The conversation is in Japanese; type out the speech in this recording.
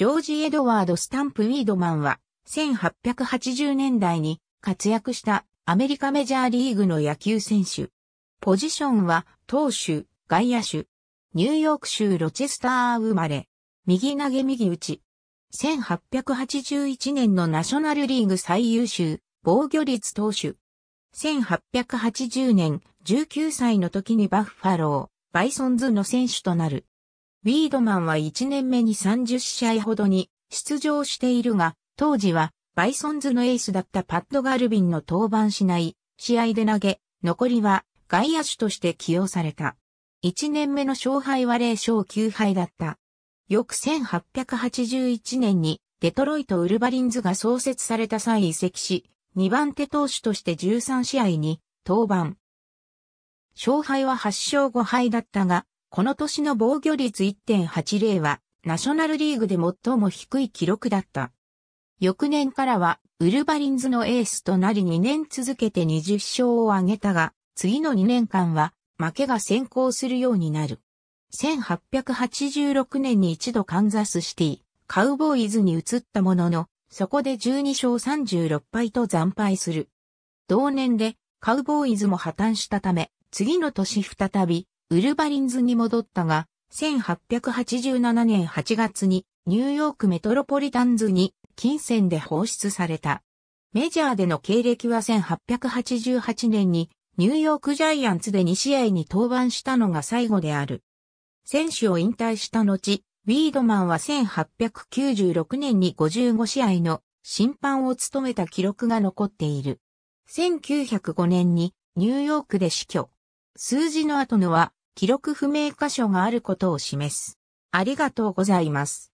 ジョージ・エドワード・スタンプ・ウィードマンは、1880年代に活躍したアメリカメジャーリーグの野球選手。ポジションは、投手、外野手。ニューヨーク州ロチェスター生まれ。右投げ右打ち。1881年のナショナルリーグ最優秀、防御率投手。1880年、19歳の時にバッファロー、バイソンズの選手となる。ウィードマンは1年目に30試合ほどに出場しているが、当時はバイソンズのエースだったパッド・ガルビンの登板しない試合で投げ、残りは外野手として起用された。1年目の勝敗は0勝9敗だった。翌1881年にデトロイト・ウルバリンズが創設された際移籍し、2番手投手として13試合に登板。勝敗は8勝5敗だったが、この年の防御率1.80は、ナショナルリーグで最も低い記録だった。翌年からは、ウルバリンズのエースとなり2年続けて20勝を挙げたが、次の2年間は、負けが先行するようになる。1886年に一度カンザスシティ、カウボーイズに移ったものの、そこで12勝36敗と惨敗する。同年で、カウボーイズも破綻したため、次の年再び、ウルバリンズに戻ったが、1887年8月にニューヨークメトロポリタンズに金銭で放出された。メジャーでの経歴は1888年にニューヨークジャイアンツで2試合に登板したのが最後である。選手を引退した後、ウィードマンは1896年に55試合の審判を務めた記録が残っている。1905年にニューヨークで死去。数字の後のは記録不明箇所があることを示す。ありがとうございます。